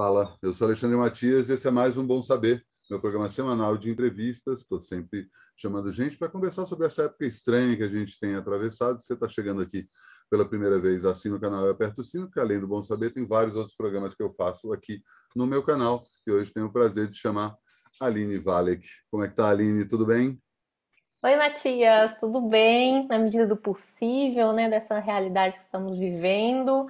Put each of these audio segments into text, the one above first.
Fala, eu sou Alexandre Matias e esse é mais um Bom Saber, meu programa semanal de entrevistas. Estou sempre chamando gente para conversar sobre essa época estranha que a gente tem atravessado. Se você está chegando aqui pela primeira vez, assina o canal e aperta o sino, porque além do Bom Saber, tem vários outros programas que eu faço aqui no meu canal. E hoje tenho o prazer de chamar Aline Valek. Como é que tá, Aline? Tudo bem? Oi, Matias, tudo bem? Na medida do possível, né, dessa realidade que estamos vivendo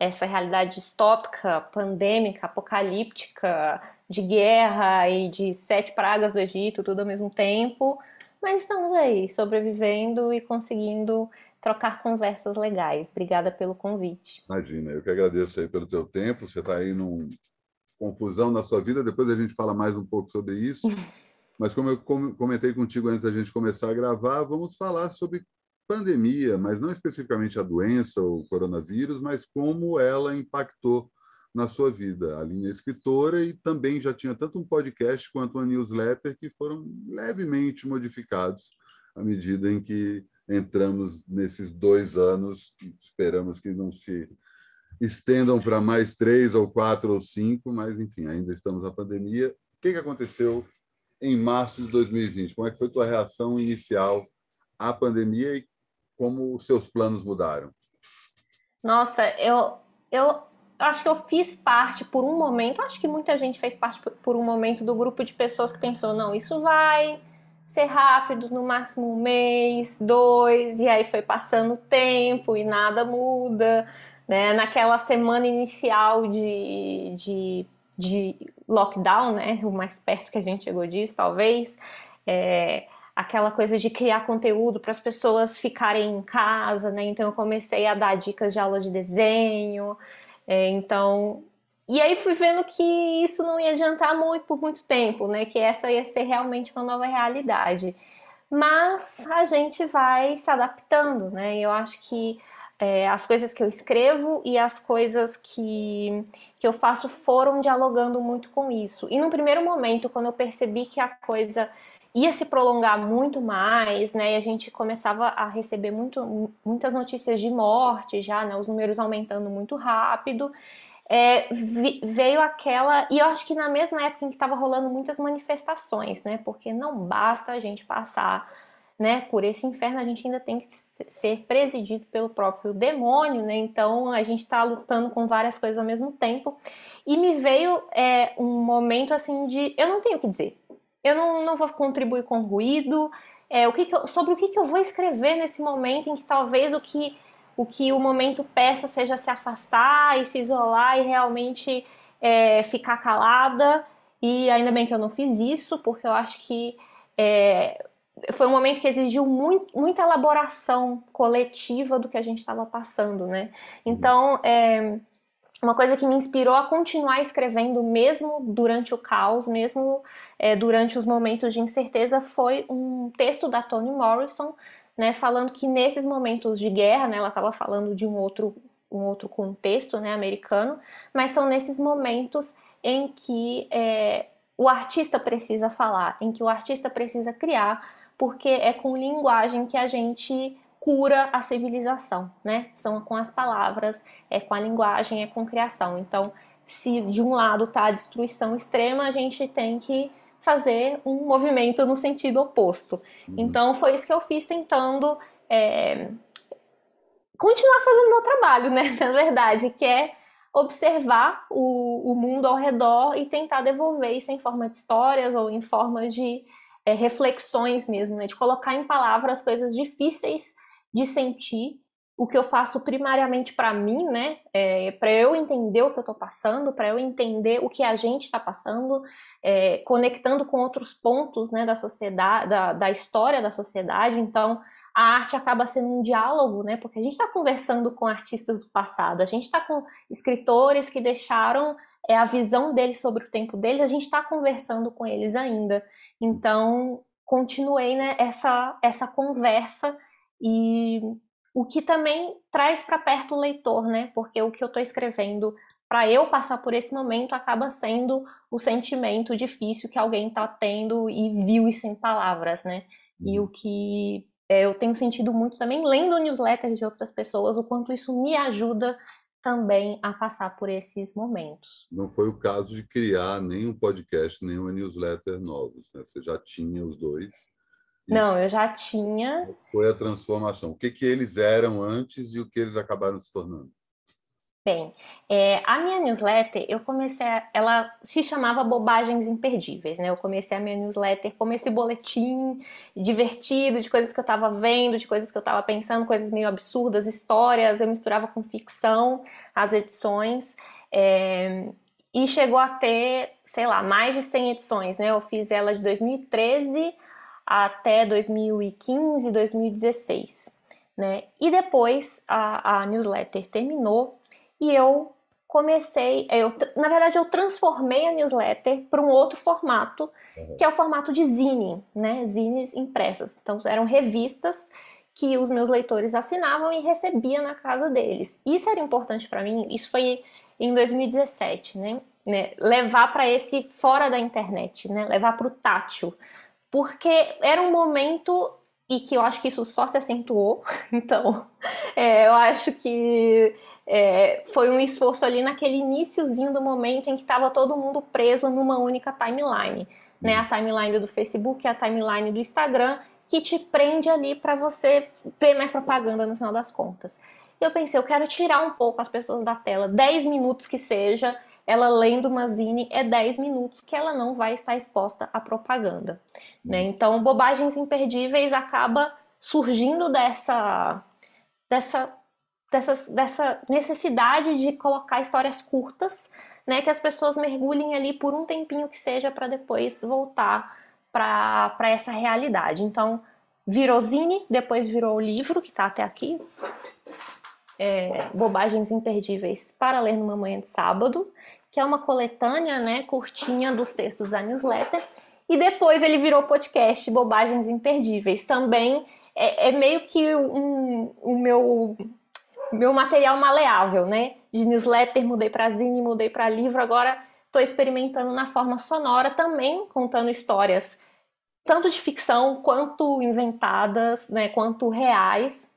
essa realidade distópica, pandêmica, apocalíptica, de guerra e de sete pragas do Egito, tudo ao mesmo tempo. Mas estamos aí, sobrevivendo e conseguindo trocar conversas legais. Obrigada pelo convite. Imagina, eu que agradeço aí pelo teu tempo. Você está aí num confusão na sua vida. Depois a gente fala mais um pouco sobre isso. Mas como eu comentei contigo antes da gente começar a gravar, vamos falar sobre pandemia, mas não especificamente a doença, o coronavírus, mas como ela impactou na sua vida. A linha é escritora e também já tinha tanto um podcast quanto uma newsletter que foram levemente modificados à medida em que entramos nesses dois anos. Esperamos que não se estendam para mais três ou quatro ou cinco, mas enfim, ainda estamos na pandemia. O que, que aconteceu em março de 2020? Como é que foi tua reação inicial à pandemia e como os seus planos mudaram? Nossa, eu, eu acho que eu fiz parte por um momento, acho que muita gente fez parte por um momento do grupo de pessoas que pensou, não, isso vai ser rápido, no máximo um mês, dois, e aí foi passando o tempo e nada muda, né? Naquela semana inicial de, de, de lockdown, né? O mais perto que a gente chegou disso, talvez. É, aquela coisa de criar conteúdo para as pessoas ficarem em casa, né? Então eu comecei a dar dicas de aula de desenho. É, então, e aí fui vendo que isso não ia adiantar muito por muito tempo, né? Que essa ia ser realmente uma nova realidade. Mas a gente vai se adaptando, né? Eu acho que é, as coisas que eu escrevo e as coisas que, que eu faço foram dialogando muito com isso. E no primeiro momento, quando eu percebi que a coisa ia se prolongar muito mais, né? E a gente começava a receber muito, muitas notícias de morte já, né? Os números aumentando muito rápido. É, veio aquela. E eu acho que na mesma época em que estava rolando muitas manifestações, né? Porque não basta a gente passar né, por esse inferno, a gente ainda tem que ser presidido pelo próprio demônio, né? Então a gente está lutando com várias coisas ao mesmo tempo. E me veio é, um momento assim de eu não tenho o que dizer. Eu não, não vou contribuir com ruído. É, o que, que eu, sobre o que, que eu vou escrever nesse momento em que talvez o que o que o momento peça seja se afastar e se isolar e realmente é, ficar calada. E ainda bem que eu não fiz isso, porque eu acho que é, foi um momento que exigiu muito, muita elaboração coletiva do que a gente estava passando, né? Uhum. Então, é, uma coisa que me inspirou a continuar escrevendo, mesmo durante o caos, mesmo é, durante os momentos de incerteza, foi um texto da Toni Morrison, né, falando que nesses momentos de guerra, né, ela estava falando de um outro, um outro contexto né, americano, mas são nesses momentos em que é, o artista precisa falar, em que o artista precisa criar, porque é com linguagem que a gente cura a civilização, né? São com as palavras, é com a linguagem, é com criação. Então, se de um lado está a destruição extrema, a gente tem que fazer um movimento no sentido oposto. Uhum. Então, foi isso que eu fiz tentando é, continuar fazendo meu trabalho, né? Na verdade, que é observar o, o mundo ao redor e tentar devolver isso em forma de histórias ou em forma de é, reflexões mesmo, né? De colocar em palavras coisas difíceis de sentir o que eu faço primariamente para mim, né? É, para eu entender o que eu estou passando, para eu entender o que a gente está passando, é, conectando com outros pontos, né, da sociedade, da, da, história da sociedade. Então, a arte acaba sendo um diálogo, né? Porque a gente está conversando com artistas do passado, a gente está com escritores que deixaram é, a visão deles sobre o tempo deles, a gente está conversando com eles ainda. Então, continuei, né? Essa essa conversa e o que também traz para perto o leitor, né? Porque o que eu estou escrevendo para eu passar por esse momento acaba sendo o sentimento difícil que alguém está tendo e viu isso em palavras, né? E uhum. o que é, eu tenho sentido muito também lendo newsletters de outras pessoas, o quanto isso me ajuda também a passar por esses momentos. Não foi o caso de criar nenhum podcast, nenhuma newsletter novos, né? Você já tinha os dois não, eu já tinha. Foi a transformação. O que, que eles eram antes e o que eles acabaram se tornando? Bem, é, a minha newsletter, eu comecei, a, ela se chamava Bobagens Imperdíveis, né? Eu comecei a minha newsletter como esse boletim divertido de coisas que eu estava vendo, de coisas que eu estava pensando, coisas meio absurdas, histórias, eu misturava com ficção as edições, é, e chegou a ter, sei lá, mais de 100 edições, né? Eu fiz ela de 2013 até 2015, 2016. Né? E depois a, a newsletter terminou e eu comecei, é, eu, na verdade eu transformei a newsletter para um outro formato, uhum. que é o formato de zine, né? Zines impressas. Então eram revistas que os meus leitores assinavam e recebia na casa deles. Isso era importante para mim. Isso foi em 2017, né? né? Levar para esse fora da internet, né? Levar para o tátil, porque era um momento e que eu acho que isso só se acentuou. Então, é, eu acho que é, foi um esforço ali naquele iníciozinho do momento em que estava todo mundo preso numa única timeline, né? A timeline do Facebook, a timeline do Instagram, que te prende ali para você ter mais propaganda no final das contas. Eu pensei, eu quero tirar um pouco as pessoas da tela, 10 minutos que seja, ela lendo uma zine é 10 minutos que ela não vai estar exposta à propaganda. Né? Hum. Então, Bobagens Imperdíveis acaba surgindo dessa, dessa, dessa, dessa necessidade de colocar histórias curtas, né, que as pessoas mergulhem ali por um tempinho que seja para depois voltar para essa realidade. Então, virou zine, depois virou o livro, que está até aqui, é, Bobagens Imperdíveis para Ler numa Manhã de Sábado, que é uma coletânea né, curtinha dos textos da newsletter. E depois ele virou podcast Bobagens Imperdíveis. Também é, é meio que um, o meu, meu material maleável, né? De newsletter, mudei para zine, mudei para livro, agora estou experimentando na forma sonora também, contando histórias tanto de ficção quanto inventadas, né, quanto reais,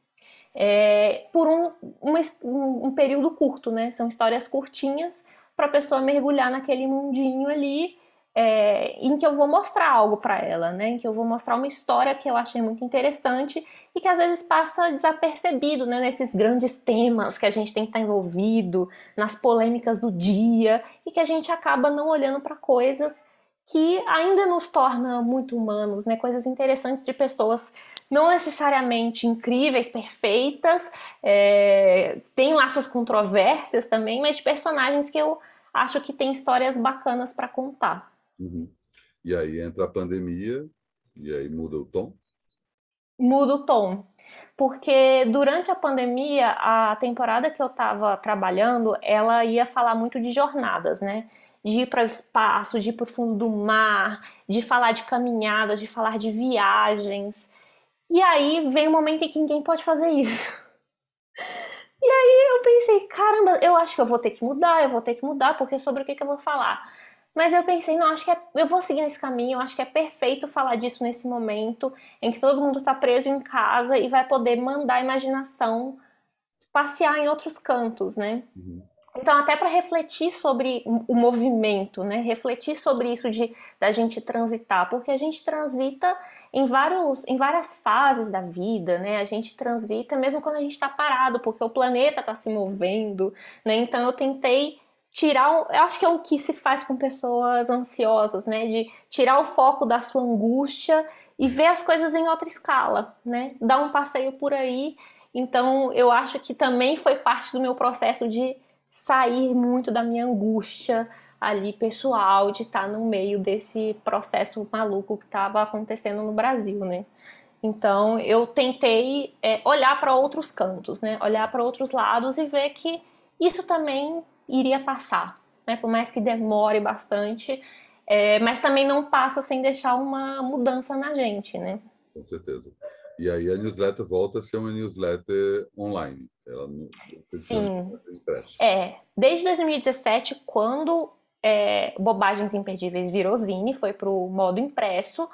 é, por um, uma, um, período curto, né? São histórias curtinhas para a pessoa mergulhar naquele mundinho ali é, em que eu vou mostrar algo para ela, né? Em que eu vou mostrar uma história que eu achei muito interessante e que às vezes passa desapercebido, né? Nesses grandes temas que a gente tem que estar tá envolvido, nas polêmicas do dia e que a gente acaba não olhando para coisas que ainda nos torna muito humanos, né? Coisas interessantes de pessoas não necessariamente incríveis, perfeitas, é, tem lá suas controvérsias também, mas de personagens que eu acho que tem histórias bacanas para contar. Uhum. E aí entra a pandemia, e aí muda o tom? Muda o tom. Porque durante a pandemia, a temporada que eu estava trabalhando, ela ia falar muito de jornadas, né? de ir para o espaço, de ir para o fundo do mar, de falar de caminhadas, de falar de viagens. E aí vem um momento em que ninguém pode fazer isso. E aí eu pensei, caramba, eu acho que eu vou ter que mudar, eu vou ter que mudar, porque sobre o que, que eu vou falar. Mas eu pensei, não, acho que é, eu vou seguir nesse caminho, acho que é perfeito falar disso nesse momento em que todo mundo está preso em casa e vai poder mandar a imaginação passear em outros cantos, né? Uhum. Então, até para refletir sobre o movimento, né? refletir sobre isso de da gente transitar, porque a gente transita em, vários, em várias fases da vida, né? A gente transita mesmo quando a gente está parado, porque o planeta está se movendo, né? Então, eu tentei tirar, eu acho que é o que se faz com pessoas ansiosas, né, de tirar o foco da sua angústia e ver as coisas em outra escala, né? Dar um passeio por aí. Então, eu acho que também foi parte do meu processo de sair muito da minha angústia ali pessoal de estar tá no meio desse processo maluco que estava acontecendo no Brasil, né? Então eu tentei é, olhar para outros cantos, né? Olhar para outros lados e ver que isso também iria passar, né? Por mais que demore bastante, é, mas também não passa sem deixar uma mudança na gente, né? Com certeza. E aí a newsletter volta a ser uma newsletter online. Ela não, Sim. É. Desde 2017, quando é, Bobagens Imperdíveis virou Zine, foi para o modo impresso.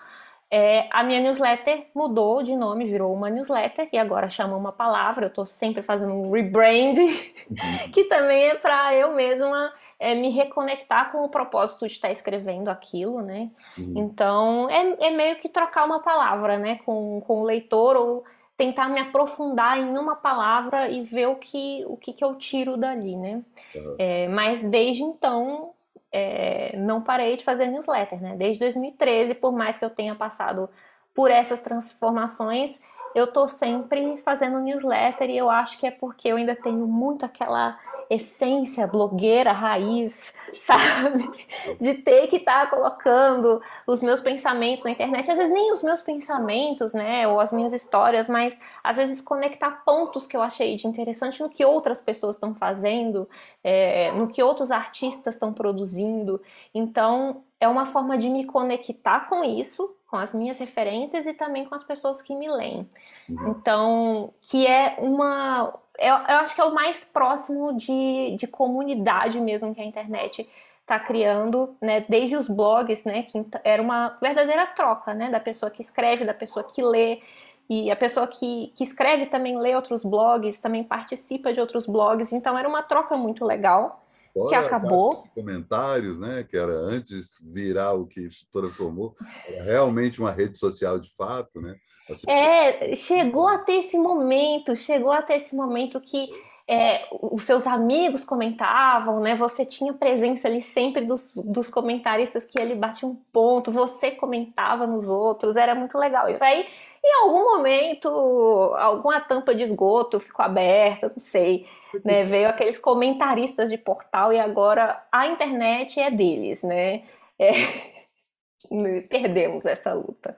É, a minha newsletter mudou de nome, virou uma newsletter e agora chama uma palavra. Eu estou sempre fazendo um rebranding, uhum. que também é para eu mesma é, me reconectar com o propósito de estar escrevendo aquilo, né? Uhum. Então, é, é, meio que trocar uma palavra, né, com, com o leitor ou tentar me aprofundar em uma palavra e ver o que, o que, que eu tiro dali, né? Uhum. É, mas desde então, é, não parei de fazer newsletter, né? Desde 2013, por mais que eu tenha passado por essas transformações, eu tô sempre fazendo newsletter e eu acho que é porque eu ainda tenho muito aquela essência blogueira raiz, sabe? De ter que estar tá colocando os meus pensamentos na internet, às vezes nem os meus pensamentos, né, ou as minhas histórias, mas às vezes conectar pontos que eu achei de interessante no que outras pessoas estão fazendo, é, no que outros artistas estão produzindo. Então, é uma forma de me conectar com isso, com as minhas referências e também com as pessoas que me leem. Uhum. Então, que é uma. Eu, eu, acho que é o mais próximo de, de comunidade mesmo que a internet está criando, né? Desde os blogs, né? Que era uma verdadeira troca, né? Da pessoa que escreve, da pessoa que lê. E a pessoa que, que escreve também lê outros blogs, também participa de outros blogs. Então, era uma troca muito legal. Fora que acabou. Comentários, né? Que era antes virar o que se transformou, era realmente uma rede social de fato, né? É, pessoas... É, chegou até esse momento, chegou até esse momento que é, os seus amigos comentavam, né? Você tinha presença ali sempre dos, dos comentaristas que ele bate um ponto, você comentava nos outros, era muito legal. Isso aí em algum momento, alguma tampa de esgoto ficou aberta, não sei. Né? Veio aqueles comentaristas de portal e agora a internet é deles, né? É... Perdemos essa luta.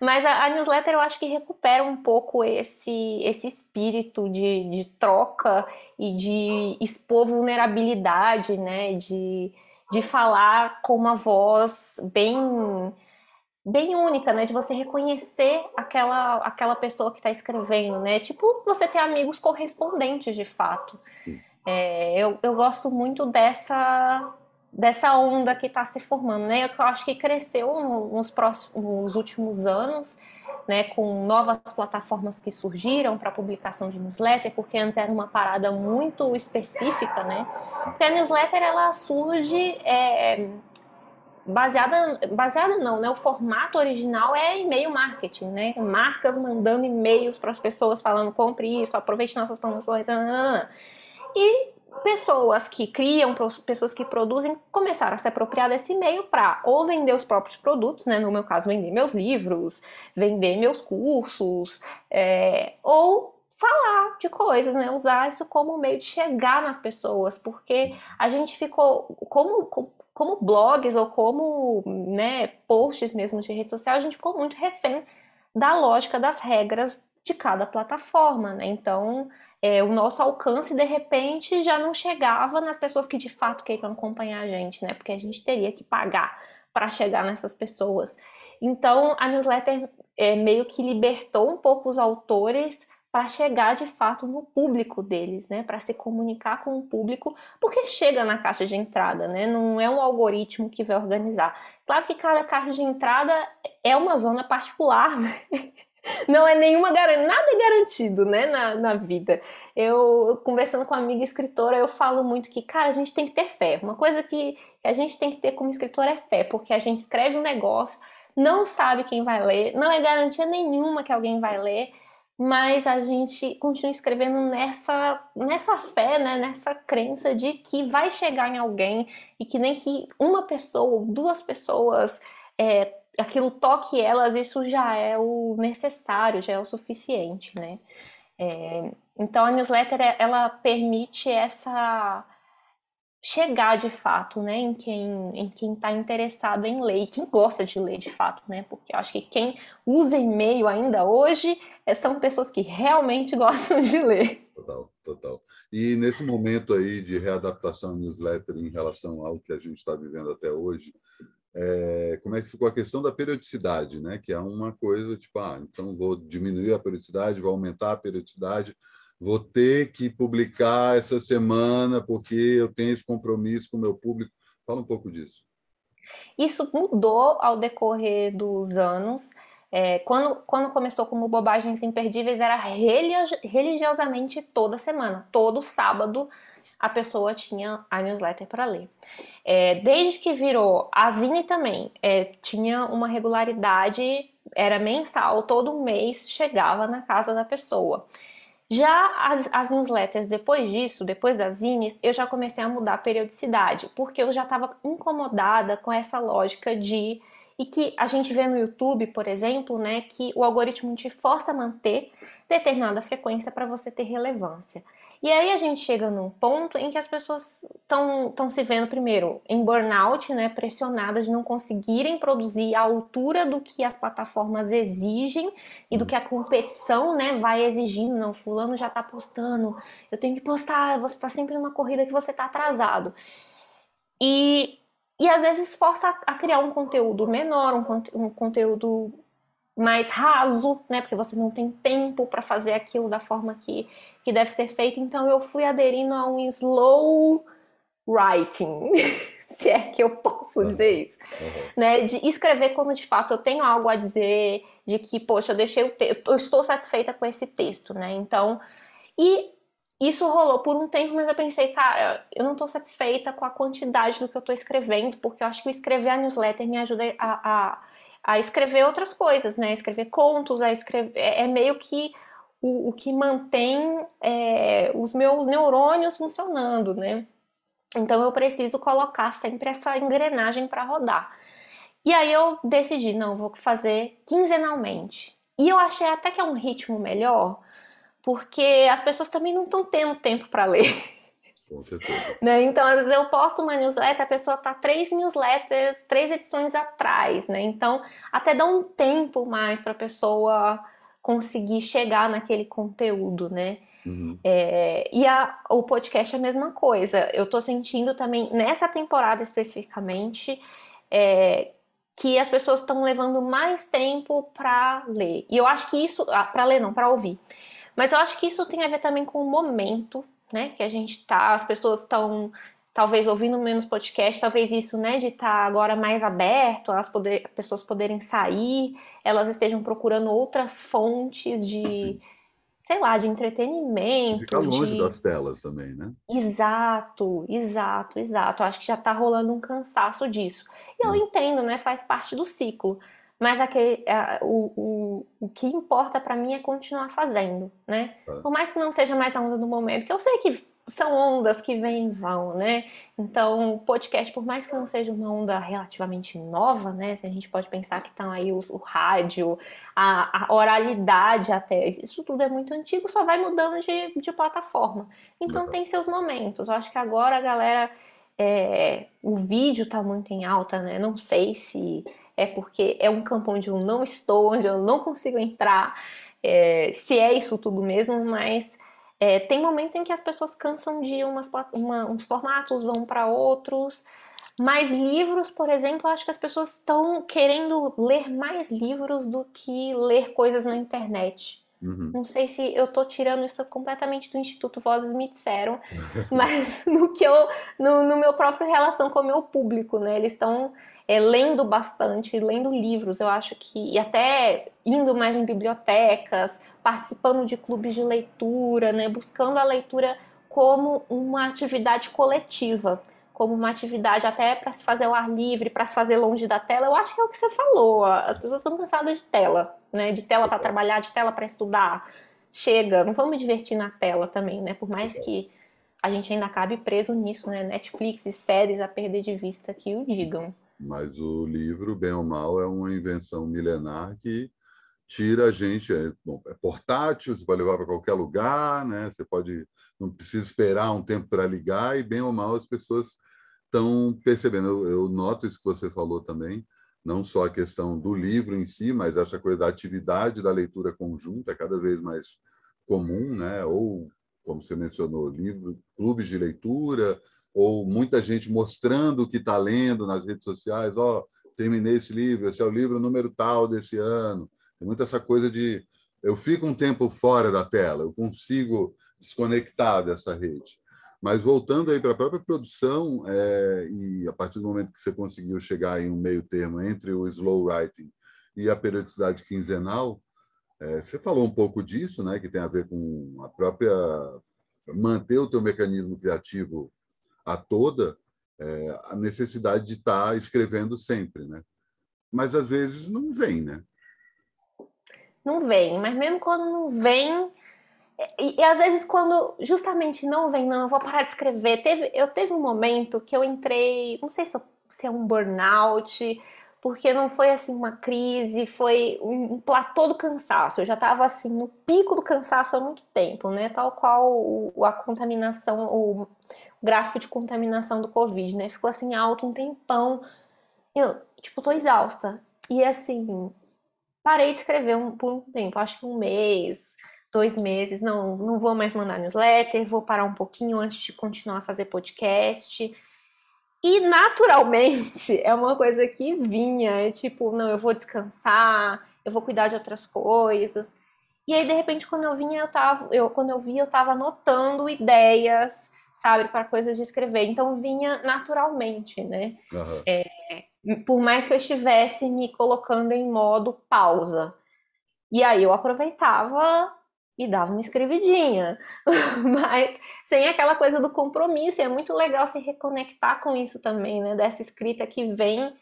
Mas a, a, newsletter eu acho que recupera um pouco esse, esse espírito de, de troca e de expor vulnerabilidade, né? De, de falar com uma voz bem bem única, né? De você reconhecer aquela, aquela pessoa que está escrevendo, né? Tipo, você ter amigos correspondentes de fato. É, eu, eu gosto muito dessa dessa onda que está se formando, né? Eu acho que cresceu nos, próximos, nos últimos anos, né? Com novas plataformas que surgiram para publicação de newsletter, porque antes era uma parada muito específica, né? Porque a newsletter ela surge é, baseada, baseada não, né? O formato original é e-mail marketing, né? Marcas mandando e-mails para as pessoas falando compre isso, aproveite nossas promoções. Ah, ah, ah. E pessoas que criam, pessoas que produzem, começaram a se apropriar desse e-mail para ou vender os próprios produtos, né? No meu caso, vender meus livros, vender meus cursos, é, ou falar de coisas, né? Usar isso como meio de chegar nas pessoas, porque a gente ficou como como blogs ou como, né, posts mesmo de rede social, a gente ficou muito refém da lógica das regras de cada plataforma, né? Então, é, o nosso alcance de repente já não chegava nas pessoas que de fato queriam acompanhar a gente, né? Porque a gente teria que pagar para chegar nessas pessoas. Então, a newsletter é, meio que libertou um pouco os autores para chegar de fato no público deles, né? Para se comunicar com o público, porque chega na caixa de entrada, né? Não é um algoritmo que vai organizar. Claro que cada caixa de entrada é uma zona particular, né? Não é nenhuma garantia, nada é garantido, né, na, na vida. Eu, conversando com uma amiga escritora, eu falo muito que, cara, a gente tem que ter fé. Uma coisa que a gente tem que ter como escritora é fé, porque a gente escreve um negócio, não sabe quem vai ler, não é garantia nenhuma que alguém vai ler, mas a gente continua escrevendo nessa, nessa fé, né, nessa crença de que vai chegar em alguém e que nem que uma pessoa ou duas pessoas é, aquilo toque elas, isso já é o necessário, já é o suficiente, né? É, então a newsletter ela permite essa chegar de fato, né, em quem em quem está interessado em ler e quem gosta de ler de fato, né? Porque eu acho que quem usa e-mail ainda hoje eh, são pessoas que realmente gostam de ler. Total, total. E nesse momento aí de readaptação newsletter em relação ao que a gente está vivendo até hoje, é, como é que ficou a questão da periodicidade, né? Que é uma coisa tipo, ah, então vou diminuir a periodicidade, vou aumentar a periodicidade vou ter que publicar essa semana porque eu tenho esse compromisso com o meu público. Fala um pouco disso. Isso mudou ao decorrer dos anos. É, quando, quando começou como Bobagens Imperdíveis, era religiosamente toda semana, todo sábado a pessoa tinha a newsletter para ler. É, desde que virou a Zine também, é, tinha uma regularidade, era mensal, todo mês chegava na casa da pessoa. Já as, as newsletters, depois disso, depois das zines, eu já comecei a mudar a periodicidade, porque eu já estava incomodada com essa lógica de. E que a gente vê no YouTube, por exemplo, né, que o algoritmo te força a manter determinada frequência para você ter relevância. E aí a gente chega num ponto em que as pessoas estão se vendo primeiro em burnout, né, pressionadas de não conseguirem produzir à altura do que as plataformas exigem e do hum. que a competição, né, vai exigindo. Não, fulano já está postando, eu tenho que postar, você está sempre numa corrida que você está atrasado. E e às vezes força a criar um conteúdo menor, um, conteúdo mais raso, né? Porque você não tem tempo para fazer aquilo da forma que, que deve ser feito. Então eu fui aderindo a um slow writing, se é que eu posso dizer isso, uhum. né? De escrever quando de fato eu tenho algo a dizer, de que, poxa, eu deixei o texto, eu estou satisfeita com esse texto, né? Então, e isso rolou por um tempo, mas eu pensei, cara, eu não estou satisfeita com a quantidade do que eu estou escrevendo, porque eu acho que escrever a newsletter me ajuda a, a a escrever outras coisas, né? A escrever contos, a escrever. É, é meio que o, o que mantém é, os meus neurônios funcionando, né? Então eu preciso colocar sempre essa engrenagem para rodar. E aí eu decidi, não, vou fazer quinzenalmente. E eu achei até que é um ritmo melhor, porque as pessoas também não estão tendo tempo para ler. Né? Então, às vezes eu posto uma newsletter, a pessoa está três newsletters, três edições atrás, né? Então, até dá um tempo mais para a pessoa conseguir chegar naquele conteúdo, né? Uhum. É, e a, o podcast é a mesma coisa. Eu tô sentindo também, nessa temporada especificamente, é, que as pessoas estão levando mais tempo para ler. E eu acho que isso. Ah, para ler, não, para ouvir. Mas eu acho que isso tem a ver também com o momento né? Que a gente tá, as pessoas estão talvez ouvindo menos podcast, talvez isso, né, de estar tá agora mais aberto, as poder, pessoas poderem sair, elas estejam procurando outras fontes de, sei lá, de entretenimento. Ficar longe de... das telas também, né? Exato, exato, exato. Acho que já está rolando um cansaço disso. E hum. eu entendo, né? Faz parte do ciclo mas aquele, a, o, o, o que importa para mim é continuar fazendo, né? Ah. Por mais que não seja mais a onda do momento, que eu sei que são ondas que vêm e vão, né? Então, o podcast, por mais que não seja uma onda relativamente nova, né? Se a gente pode pensar que estão tá aí o, o rádio, a, a, oralidade até, isso tudo é muito antigo, só vai mudando de, de plataforma. Então, tem seus momentos. Eu acho que agora a galera. É, o vídeo tá muito em alta, né? Não sei se é porque é um campo onde eu não estou, onde eu não consigo entrar, é, se é isso tudo mesmo, mas é, tem momentos em que as pessoas cansam de umas, uma, uns formatos, vão para outros. Mas livros, por exemplo, eu acho que as pessoas estão querendo ler mais livros do que ler coisas na internet. Uhum. Não sei se eu tô tirando isso completamente do Instituto Vozes Me Disseram, mas no que eu, no, no, meu próprio relação com o meu público, né? Eles estão é, lendo bastante, lendo livros, eu acho que, e até indo mais em bibliotecas, participando de clubes de leitura, né? Buscando a leitura como uma atividade coletiva como uma atividade até para se fazer ao ar livre, para se fazer longe da tela, eu acho que é o que você falou. As pessoas estão cansadas de tela, né? De tela para trabalhar, de tela para estudar. Chega, não vamos divertir na tela também, né? Por mais que a gente ainda acabe preso nisso, né? Netflix e séries a perder de vista que o digam. Mas o livro, bem ou mal, é uma invenção milenar que tira a gente. É, bom, é portátil, você pode levar para qualquer lugar, né? Você pode, não precisa esperar um tempo para ligar, e bem ou mal as pessoas estão percebendo. Eu, eu noto isso que você falou também, não só a questão do livro em si, mas essa coisa da atividade da leitura conjunta, é cada vez mais comum, né? Ou como você mencionou, livro, clubes de leitura, ou muita gente mostrando o que está lendo nas redes sociais. Ó, oh, terminei esse livro, esse é o livro número tal desse ano. Tem muita essa coisa de eu fico um tempo fora da tela, eu consigo desconectar dessa rede. Mas voltando aí para a própria produção, é, e a partir do momento que você conseguiu chegar em um meio termo entre o slow writing e a periodicidade quinzenal, é, você falou um pouco disso, né, que tem a ver com a própria manter o teu mecanismo criativo a toda, é, a necessidade de estar tá escrevendo sempre, né? Mas às vezes não vem, né? Não vem, mas mesmo quando não vem, e, e, às vezes quando justamente não vem, não, eu vou parar de escrever. Teve, eu teve um momento que eu entrei, não sei se, eu, se é um burnout, porque não foi assim uma crise, foi um, um platô do cansaço. Eu já estava assim no pico do cansaço há muito tempo, né? Tal qual o, a contaminação, o gráfico de contaminação do Covid, né? Ficou assim alto um tempão. Eu, tipo, tô exausta. E assim, parei de escrever um, por um tempo, acho que um mês, dois meses, não, não vou mais mandar newsletter, vou parar um pouquinho antes de continuar a fazer podcast. E naturalmente é uma coisa que vinha, é tipo, não, eu vou descansar, eu vou cuidar de outras coisas. E aí, de repente, quando eu vinha, eu tava, eu, quando eu via, eu tava anotando ideias, sabe, para coisas de escrever. Então vinha naturalmente, né? Uhum. É, por mais que eu estivesse me colocando em modo pausa. E aí eu aproveitava e dava uma escrevidinha, mas sem aquela coisa do compromisso. E é muito legal se reconectar com isso também, né? Dessa escrita que vem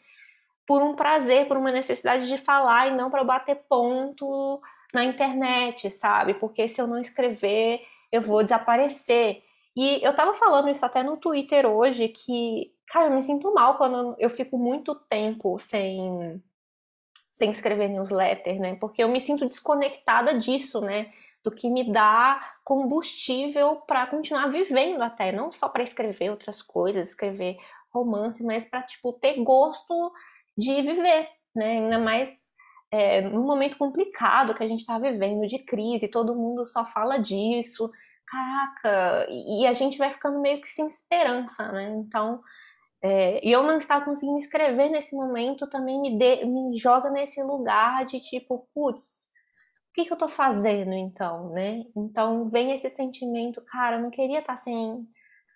por um prazer, por uma necessidade de falar e não para bater ponto na internet, sabe? Porque se eu não escrever, eu vou desaparecer. E eu tava falando isso até no Twitter hoje que, cara, eu me sinto mal quando eu fico muito tempo sem sem escrever newsletter, né? Porque eu me sinto desconectada disso, né? do que me dá combustível para continuar vivendo até, não só para escrever outras coisas, escrever romance, mas para tipo ter gosto de viver, né? Ainda mais é, num momento complicado que a gente está vivendo de crise, todo mundo só fala disso, caraca, e a gente vai ficando meio que sem esperança, né? Então é, e eu não estar conseguindo escrever nesse momento também me, de, me joga nesse lugar de tipo, putz, que, que eu tô fazendo então, né? Então vem esse sentimento, cara, eu não queria estar tá sem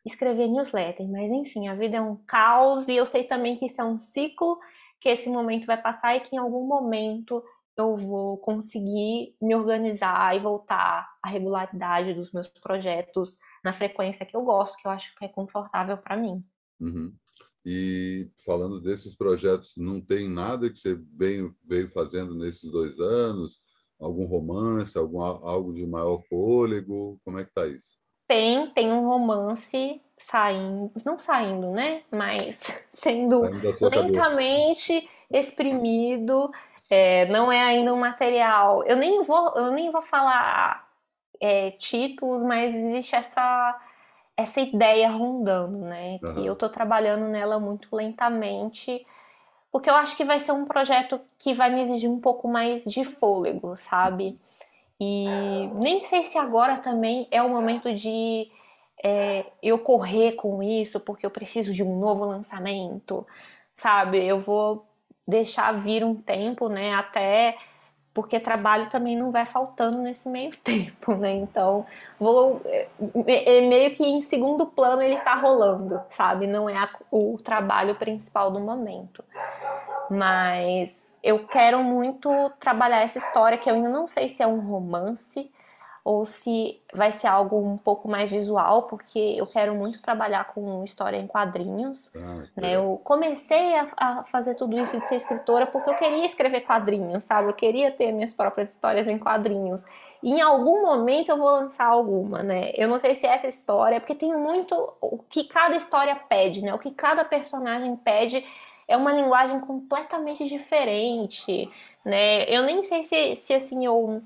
escrever newsletter, mas enfim, a vida é um caos e eu sei também que isso é um ciclo, que esse momento vai passar e que em algum momento eu vou conseguir me organizar e voltar à regularidade dos meus projetos na frequência que eu gosto, que eu acho que é confortável para mim. Uhum. E falando desses projetos, não tem nada que você veio, veio fazendo nesses dois anos? algum romance, algum, algo de maior fôlego? Como é que tá isso? Tem, tem um romance saindo, não saindo, né? Mas sendo lentamente cabeça. exprimido. É, não é ainda um material. Eu nem vou, eu nem vou falar é, títulos, mas existe essa essa ideia rondando, né? Uhum. Que eu estou trabalhando nela muito lentamente porque eu acho que vai ser um projeto que vai me exigir um pouco mais de fôlego, sabe? E nem sei se agora também é o momento de é, eu correr com isso, porque eu preciso de um novo lançamento, sabe? Eu vou deixar vir um tempo, né? Até porque trabalho também não vai faltando nesse meio tempo, né? Então, vou é, é, é, meio que em segundo plano ele tá rolando, sabe? Não é a, o trabalho principal do momento. Mas eu quero muito trabalhar essa história que eu ainda não sei se é um romance, ou se vai ser algo um pouco mais visual, porque eu quero muito trabalhar com história em quadrinhos. Ah, né? Eu comecei a, a, fazer tudo isso de ser escritora porque eu queria escrever quadrinhos, sabe? Eu queria ter minhas próprias histórias em quadrinhos. E em algum momento eu vou lançar alguma, né? Eu não sei se é essa história, porque tem muito o que cada história pede, né? O que cada personagem pede é uma linguagem completamente diferente, né? Eu nem sei se, se assim, eu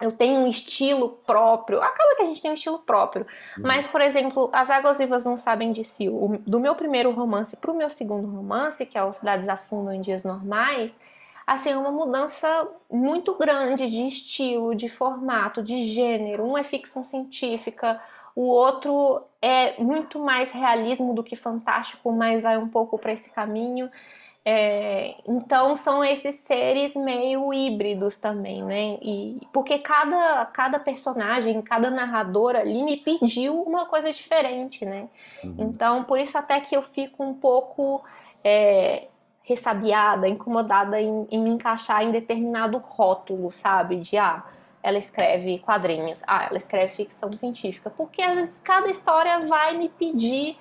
eu tenho um estilo próprio. Acaba que a gente tem um estilo próprio. Uhum. Mas, por exemplo, As Águas Vivas Não Sabem de Si, o, do meu primeiro romance para o meu segundo romance, que é O Cidades Afundam em Dias Normais, assim, é uma mudança muito grande de estilo, de formato, de gênero. Um é ficção científica, o outro é muito mais realismo do que fantástico, mas vai um pouco para esse caminho. É, então são esses seres meio híbridos também, né? E porque cada, cada personagem, cada narrador ali me pediu uma coisa diferente, né? Uhum. Então por isso até que eu fico um pouco é, ressabiada, incomodada em, em, me encaixar em determinado rótulo, sabe? De ah, ela escreve quadrinhos, ah, ela escreve ficção científica, porque às vezes cada história vai me pedir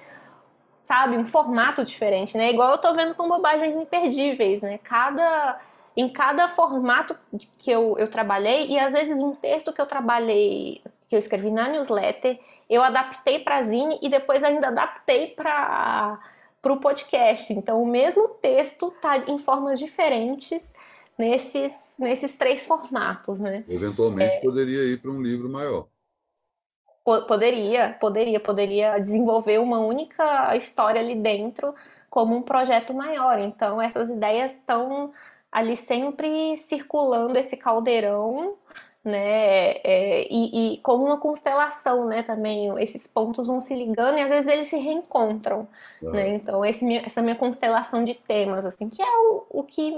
sabe, um formato diferente, né? Igual eu tô vendo com bobagens imperdíveis, né? Cada em cada formato que eu, eu trabalhei e às vezes um texto que eu trabalhei, que eu escrevi na newsletter, eu adaptei para zine e depois ainda adaptei para para o podcast. Então, o mesmo texto tá em formas diferentes nesses, nesses três formatos, né? Eventualmente é... poderia ir para um livro maior. Poderia, poderia, poderia desenvolver uma única história ali dentro como um projeto maior. Então, essas ideias estão ali sempre circulando esse caldeirão, né? É, e, e, como uma constelação, né? Também esses pontos vão se ligando e às vezes eles se reencontram, uhum. né? Então, esse, essa minha constelação de temas, assim, que é o, o que.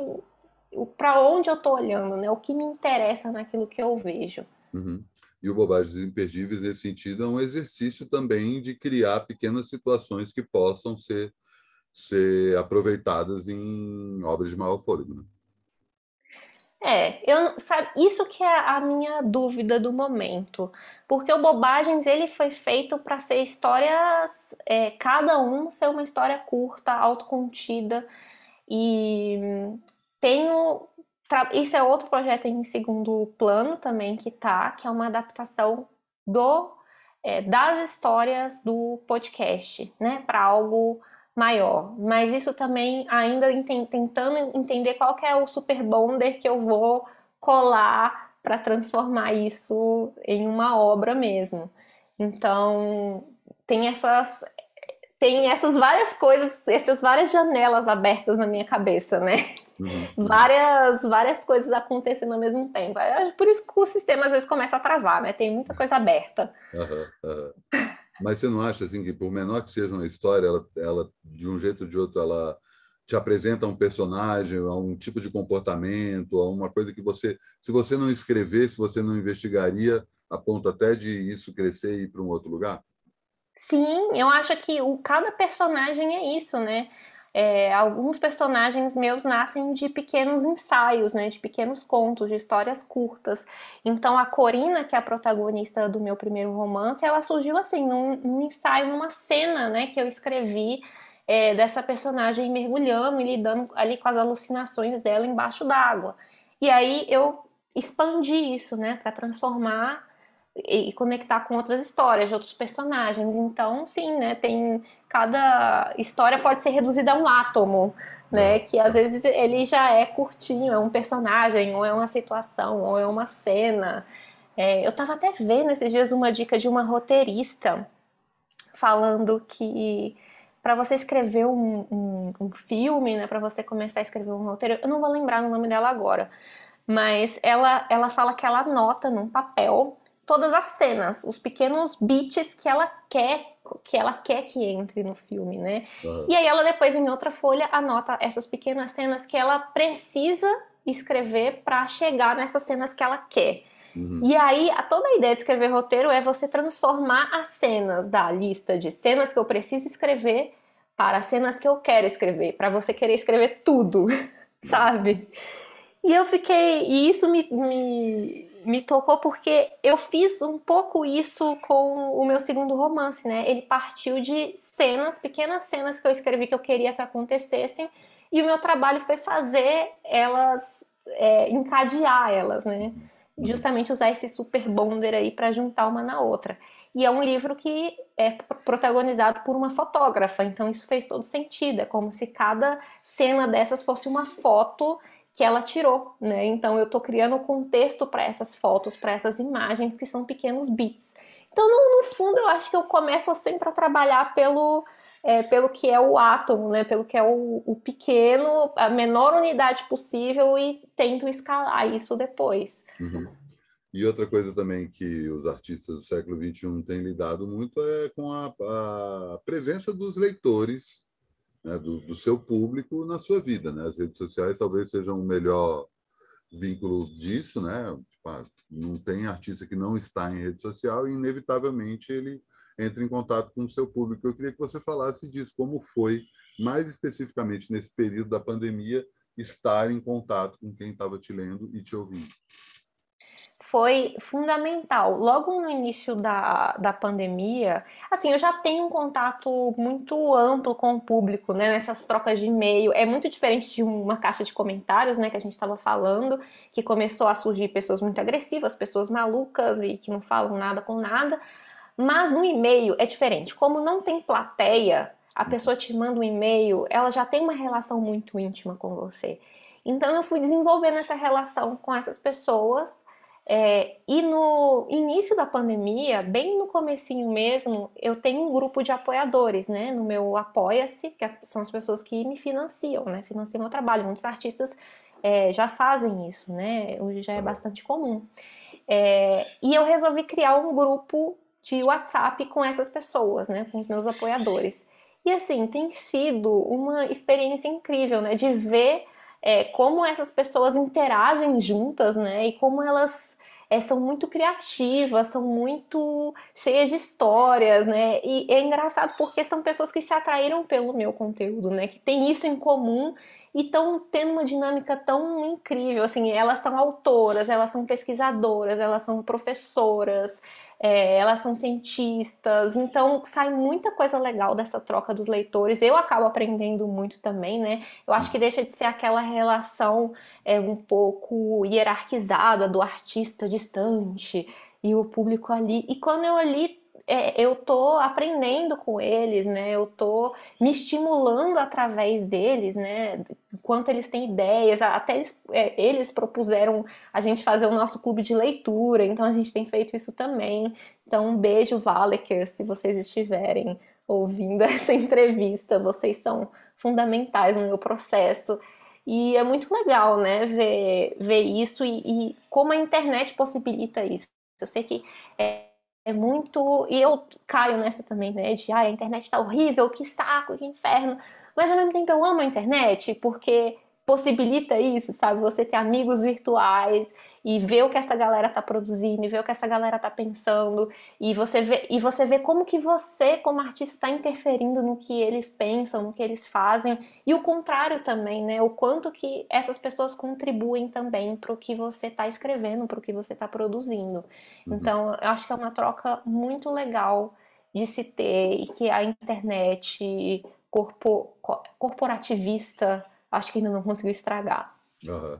para onde eu estou olhando, né? O que me interessa naquilo que eu vejo. Uhum e o Bobagens Imperdíveis, nesse sentido, é um exercício também de criar pequenas situações que possam ser, ser aproveitadas em obras de maior fôlego. Né? É, eu, sabe, isso que é a minha dúvida do momento, porque o Bobagens ele foi feito para ser histórias, é, cada um ser uma história curta, autocontida, e tenho isso é outro projeto em segundo plano também que tá, que é uma adaptação do é, das histórias do podcast, né, para algo maior. Mas isso também ainda tentando entender qual é o super bonder que eu vou colar para transformar isso em uma obra mesmo. Então, tem essas tem essas várias coisas, essas várias janelas abertas na minha cabeça, né? Uhum. Várias, várias coisas acontecendo ao mesmo tempo. Por isso que o sistema às vezes começa a travar, né? Tem muita coisa aberta. Uhum, uhum. Mas você não acha assim que, por menor que seja uma história, ela, ela de um jeito ou de outro, ela te apresenta um personagem, a um tipo de comportamento, a uma coisa que você, se você não escrever, se você não investigaria, a ponto até de isso crescer e ir para um outro lugar? Sim, eu acho que o, cada personagem é isso, né? É, alguns personagens meus nascem de pequenos ensaios, né, de pequenos contos, de histórias curtas. Então a Corina, que é a protagonista do meu primeiro romance, ela surgiu assim, num, num ensaio, numa cena né, que eu escrevi é, dessa personagem mergulhando e lidando ali com as alucinações dela embaixo d'água. E aí eu expandi isso né, para transformar e conectar com outras histórias de outros personagens. Então, sim, né? Tem cada história pode ser reduzida a um átomo, né? É. Que às vezes ele já é curtinho, é um personagem, ou é uma situação, ou é uma cena. É, eu estava até vendo esses dias uma dica de uma roteirista falando que para você escrever um, um, um filme, né? Para você começar a escrever um roteiro, eu não vou lembrar o nome dela agora. Mas ela, ela fala que ela anota num papel todas as cenas, os pequenos beats que ela quer que ela quer que entre no filme, né? Uhum. E aí ela depois em outra folha anota essas pequenas cenas que ela precisa escrever para chegar nessas cenas que ela quer. Uhum. E aí, toda a ideia de escrever roteiro é você transformar as cenas da lista de cenas que eu preciso escrever para cenas que eu quero escrever, para você querer escrever tudo, sabe? E eu fiquei. E isso me, me me tocou porque eu fiz um pouco isso com o meu segundo romance, né? Ele partiu de cenas, pequenas cenas que eu escrevi que eu queria que acontecessem, e o meu trabalho foi fazer elas, é, encadear elas, né? Justamente usar esse super bonder aí para juntar uma na outra. E é um livro que é protagonizado por uma fotógrafa, então isso fez todo sentido. É como se cada cena dessas fosse uma foto que ela tirou, né? Então eu estou criando contexto para essas fotos, para essas imagens que são pequenos bits. Então no, no, fundo eu acho que eu começo sempre assim, a trabalhar pelo é, pelo que é o átomo, né? Pelo que é o, o, pequeno, a menor unidade possível e tento escalar isso depois. Uhum. E outra coisa também que os artistas do século XXI têm lidado muito é com a, a presença dos leitores né, do, do, seu público na sua vida. Né? As redes sociais talvez sejam o melhor vínculo disso. Né? Tipo, ah, não tem artista que não está em rede social e, inevitavelmente, ele entra em contato com o seu público. Eu queria que você falasse disso, como foi, mais especificamente nesse período da pandemia, estar em contato com quem estava te lendo e te ouvindo foi fundamental. Logo no início da, da pandemia, assim, eu já tenho um contato muito amplo com o público, né? Nessas trocas de e-mail. É muito diferente de uma caixa de comentários, né? Que a gente estava falando, que começou a surgir pessoas muito agressivas, pessoas malucas e que não falam nada com nada. Mas no e-mail é diferente. Como não tem plateia, a uhum. pessoa te manda um e-mail, ela já tem uma relação muito íntima com você. Então eu fui desenvolvendo essa relação com essas pessoas é, e no início da pandemia, bem no comecinho mesmo, eu tenho um grupo de apoiadores, né? No meu Apoia-se, que são as pessoas que me financiam, né? Financiam meu trabalho. Muitos artistas é, já fazem isso, né? Hoje já é bastante comum. É, e eu resolvi criar um grupo de WhatsApp com essas pessoas, né? Com os meus apoiadores. E assim, tem sido uma experiência incrível, né? De ver é, como essas pessoas interagem juntas, né? E como elas é, são muito criativas, são muito cheias de histórias, né? E é engraçado porque são pessoas que se atraíram pelo meu conteúdo, né? Que tem isso em comum e estão tendo uma dinâmica tão incrível, assim, elas são autoras, elas são pesquisadoras, elas são professoras, é, elas são cientistas, então sai muita coisa legal dessa troca dos leitores. Eu acabo aprendendo muito também, né? Eu acho que deixa de ser aquela relação é, um pouco hierarquizada do artista distante e o público ali. E quando eu li é, eu tô aprendendo com eles, né? Eu tô me estimulando através deles, né? Quanto eles têm ideias, até eles, é, eles propuseram a gente fazer o nosso clube de leitura, então a gente tem feito isso também. Então, um beijo, Valeker, se vocês estiverem ouvindo essa entrevista, vocês são fundamentais no meu processo. E é muito legal, né, ver, ver isso e, e como a internet possibilita isso. Eu sei que é, é muito. E eu caio nessa também, né? De ah, a internet tá horrível, que saco, que inferno. Mas ao mesmo tempo eu amo a internet, porque possibilita isso, sabe? Você ter amigos virtuais e ver o que essa galera tá produzindo, e ver o que essa galera tá pensando, e você vê, e você vê como que você, como artista, está interferindo no que eles pensam, no que eles fazem, e o contrário também, né? O quanto que essas pessoas contribuem também para o que você tá escrevendo, para o que você tá produzindo. Uhum. Então, eu acho que é uma troca muito legal de se ter e que a internet corpo, corporativista acho que ainda não conseguiu estragar. Uhum.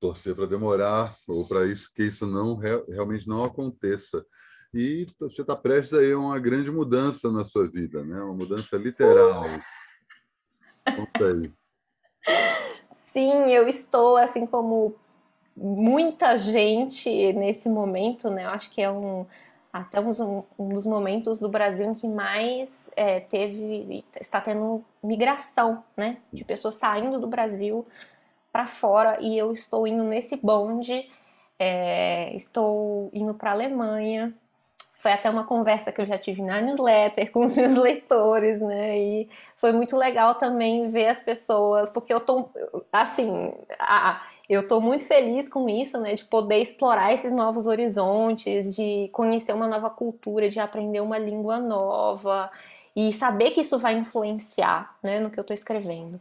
Torcer para demorar ou para isso que isso não realmente não aconteça. E você está prestes a uma grande mudança na sua vida, né? Uma mudança literal. Conta aí. Sim, eu estou assim como muita gente nesse momento, né? Eu acho que é um até um, um dos momentos do Brasil em que mais é, teve, está tendo migração, né? De pessoas saindo do Brasil para fora e eu estou indo nesse bonde, é, estou indo para a Alemanha. Foi até uma conversa que eu já tive na newsletter com os meus leitores, né? E foi muito legal também ver as pessoas, porque eu tô assim, a, eu estou muito feliz com isso, né? De poder explorar esses novos horizontes, de conhecer uma nova cultura, de aprender uma língua nova e saber que isso vai influenciar, né, no que eu estou escrevendo.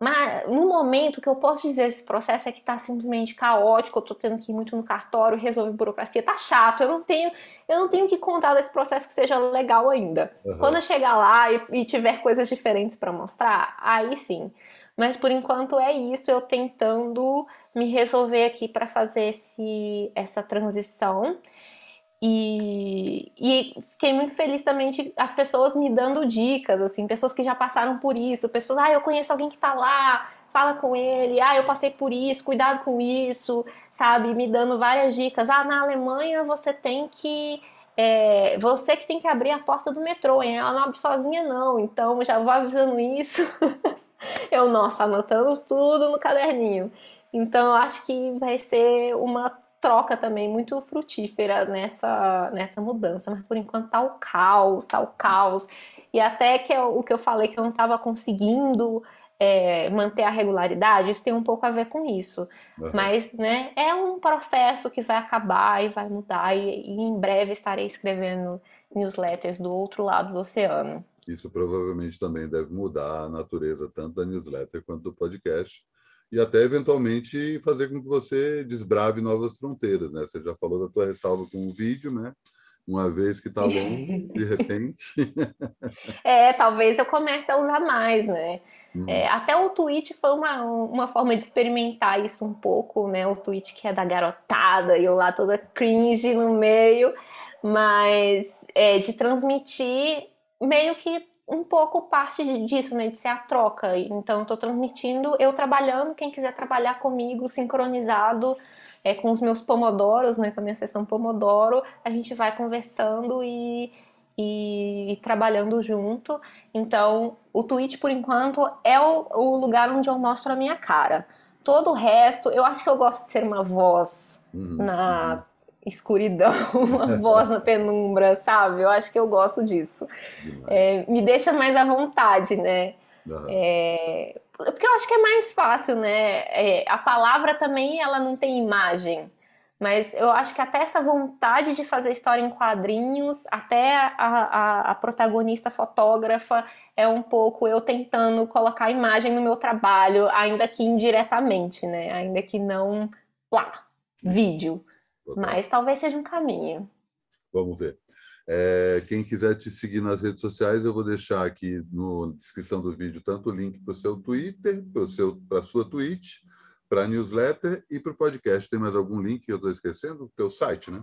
Mas no momento que eu posso dizer esse processo é que está simplesmente caótico, eu estou tendo que ir muito no cartório, resolver burocracia, tá chato, eu não tenho, eu não tenho que contar desse processo que seja legal ainda. Uhum. Quando eu chegar lá e, e tiver coisas diferentes para mostrar, aí sim. Mas por enquanto é isso, eu tentando me resolver aqui para fazer esse, essa transição. E, e, fiquei muito feliz também de as pessoas me dando dicas, assim, pessoas que já passaram por isso, pessoas, ah, eu conheço alguém que tá lá, fala com ele, ah, eu passei por isso, cuidado com isso, sabe? Me dando várias dicas. Ah, na Alemanha você tem que. É, você que tem que abrir a porta do metrô, hein? Ela não abre sozinha, não, então já vou avisando isso. eu, nossa, anotando tudo no caderninho. Então, eu acho que vai ser uma troca também muito frutífera nessa, nessa mudança. Mas por enquanto tá o caos, tá o caos. E até que eu, o que eu falei que eu não estava conseguindo é, manter a regularidade, isso tem um pouco a ver com isso. Uhum. Mas né, é um processo que vai acabar e vai mudar, e, e em breve estarei escrevendo newsletters do outro lado do oceano. Isso provavelmente também deve mudar a natureza tanto da newsletter quanto do podcast e até eventualmente fazer com que você desbrave novas fronteiras, né? Você já falou da tua ressalva com o vídeo, né? Uma vez que tá bom, de repente. é, talvez eu comece a usar mais, né? Uhum. É, até o tweet foi uma, uma forma de experimentar isso um pouco, né? O tweet que é da garotada e eu lá toda cringe no meio, mas é, de transmitir meio que um pouco parte disso, né, de ser a troca. Então, estou transmitindo, eu trabalhando, quem quiser trabalhar comigo, sincronizado, é, com os meus pomodoros, né, com a minha sessão pomodoro, a gente vai conversando e, e, e trabalhando junto. Então, o Twitch, por enquanto, é o, o, lugar onde eu mostro a minha cara. Todo o resto, eu acho que eu gosto de ser uma voz uhum. na uhum escuridão, uma voz na penumbra, sabe? Eu acho que eu gosto disso. É, me deixa mais à vontade, né? Uhum. É, porque eu acho que é mais fácil, né? É, a palavra também ela não tem imagem. Mas eu acho que até essa vontade de fazer história em quadrinhos, até a, a, a protagonista fotógrafa, é um pouco eu tentando colocar a imagem no meu trabalho, ainda que indiretamente, né? Ainda que não lá, vídeo. Então tá. Mas talvez seja um caminho. Vamos ver. É, quem quiser te seguir nas redes sociais, eu vou deixar aqui na descrição do vídeo tanto o link para o seu Twitter, para a sua Twitch, para a newsletter e para o podcast. Tem mais algum link que eu estou esquecendo? O teu site, né?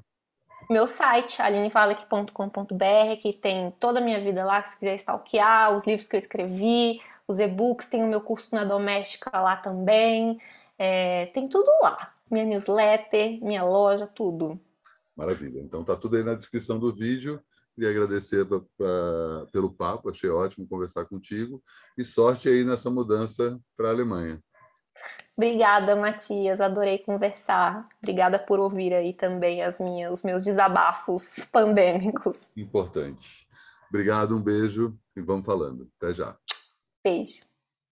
Meu site, alinefalec.com.br, que tem toda a minha vida lá, se quiser stalkear, os livros que eu escrevi, os e-books, tem o meu curso na doméstica lá também, é, tem tudo lá minha newsletter, minha loja, tudo. Maravilha. Então tá tudo aí na descrição do vídeo. Queria agradecer pra, pra, pelo papo, achei ótimo conversar contigo. E sorte aí nessa mudança para a Alemanha. Obrigada, Matias. Adorei conversar. Obrigada por ouvir aí também as minhas, os meus desabafos pandêmicos. Importante. Obrigado, um beijo e vamos falando. Até já. Beijo.